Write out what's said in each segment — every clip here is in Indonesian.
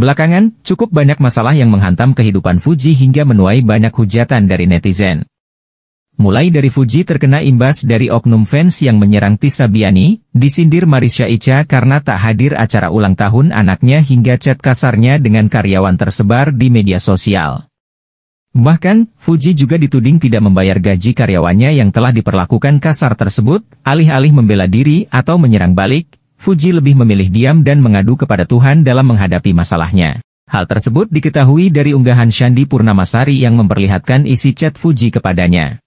Belakangan, cukup banyak masalah yang menghantam kehidupan Fuji hingga menuai banyak hujatan dari netizen. Mulai dari Fuji terkena imbas dari oknum fans yang menyerang Tisa Biani, disindir Marisha Ica karena tak hadir acara ulang tahun anaknya hingga chat kasarnya dengan karyawan tersebar di media sosial. Bahkan, Fuji juga dituding tidak membayar gaji karyawannya yang telah diperlakukan kasar tersebut, alih-alih membela diri atau menyerang balik, Fuji lebih memilih diam dan mengadu kepada Tuhan dalam menghadapi masalahnya. Hal tersebut diketahui dari unggahan Shandi Purnamasari yang memperlihatkan isi chat Fuji kepadanya.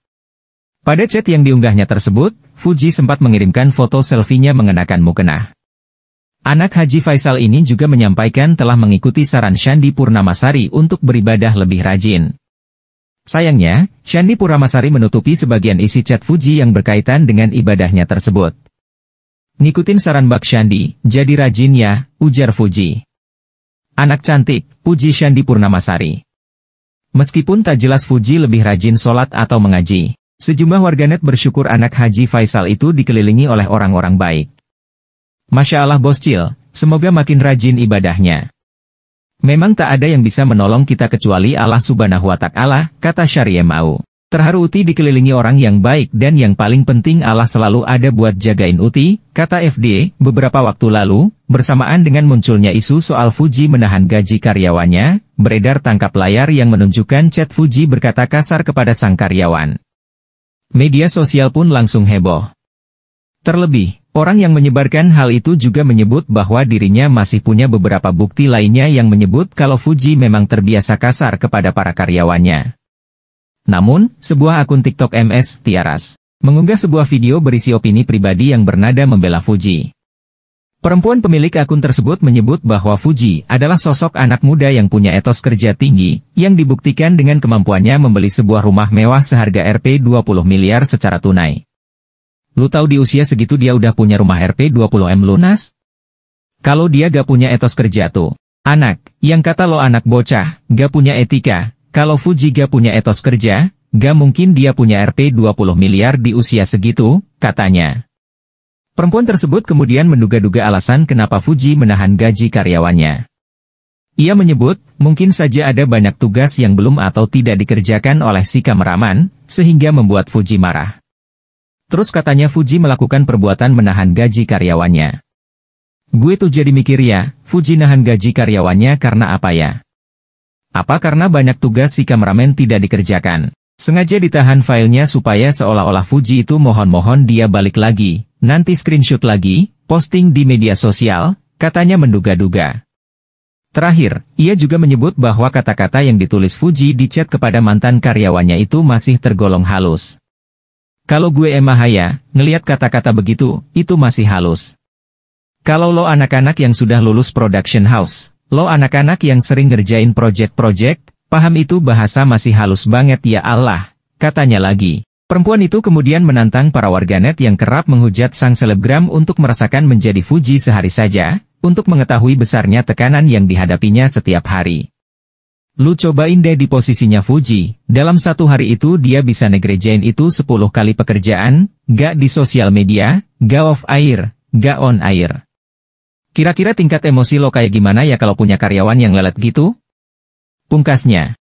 Pada chat yang diunggahnya tersebut, Fuji sempat mengirimkan foto selfie-nya mengenakan mukena. Anak Haji Faisal ini juga menyampaikan telah mengikuti saran Shandi Purnamasari untuk beribadah lebih rajin. Sayangnya, Shandi Purnamasari menutupi sebagian isi chat Fuji yang berkaitan dengan ibadahnya tersebut. Ngikutin saran Bak Shandi, jadi rajin ya, ujar Fuji. Anak cantik, puji Shandi Purnamasari. Meskipun tak jelas Fuji lebih rajin sholat atau mengaji, sejumlah warganet bersyukur anak Haji Faisal itu dikelilingi oleh orang-orang baik. Masya Allah Boscil, semoga makin rajin ibadahnya. Memang tak ada yang bisa menolong kita kecuali Allah subhanahu wa ta'ala, kata Syariah Mau. Terharu Uti dikelilingi orang yang baik dan yang paling penting Allah selalu ada buat jagain Uti, kata FD, beberapa waktu lalu, bersamaan dengan munculnya isu soal Fuji menahan gaji karyawannya, beredar tangkap layar yang menunjukkan chat Fuji berkata kasar kepada sang karyawan. Media sosial pun langsung heboh. Terlebih, orang yang menyebarkan hal itu juga menyebut bahwa dirinya masih punya beberapa bukti lainnya yang menyebut kalau Fuji memang terbiasa kasar kepada para karyawannya. Namun, sebuah akun TikTok MS Tiaras mengunggah sebuah video berisi opini pribadi yang bernada membela Fuji. Perempuan pemilik akun tersebut menyebut bahwa Fuji adalah sosok anak muda yang punya etos kerja tinggi, yang dibuktikan dengan kemampuannya membeli sebuah rumah mewah seharga Rp 20 miliar secara tunai. Lu tahu di usia segitu dia udah punya rumah Rp 20M lunas? Kalau dia gak punya etos kerja tuh. Anak, yang kata lo anak bocah, gak punya etika, kalau Fujiga punya etos kerja, gak mungkin dia punya RP 20 miliar di usia segitu, katanya. Perempuan tersebut kemudian menduga-duga alasan kenapa Fuji menahan gaji karyawannya. Ia menyebut, mungkin saja ada banyak tugas yang belum atau tidak dikerjakan oleh si kameraman, sehingga membuat Fuji marah. Terus katanya Fuji melakukan perbuatan menahan gaji karyawannya. Gue tuh jadi mikir ya, Fuji nahan gaji karyawannya karena apa ya? Apa karena banyak tugas si kameramen tidak dikerjakan? Sengaja ditahan filenya supaya seolah-olah Fuji itu mohon-mohon dia balik lagi, nanti screenshot lagi, posting di media sosial, katanya menduga-duga. Terakhir, ia juga menyebut bahwa kata-kata yang ditulis Fuji di chat kepada mantan karyawannya itu masih tergolong halus. Kalau gue Emma Haya, ngeliat kata-kata begitu, itu masih halus. Kalau lo anak-anak yang sudah lulus production house, Lo anak-anak yang sering ngerjain proyek-proyek, paham itu bahasa masih halus banget ya Allah, katanya lagi. Perempuan itu kemudian menantang para warganet yang kerap menghujat sang selebgram untuk merasakan menjadi Fuji sehari saja, untuk mengetahui besarnya tekanan yang dihadapinya setiap hari. Lu cobain deh di posisinya Fuji, dalam satu hari itu dia bisa negerjain itu 10 kali pekerjaan, gak di sosial media, gak off air, gak on air. Kira-kira tingkat emosi lo kayak gimana ya kalau punya karyawan yang lelet gitu? Pungkasnya.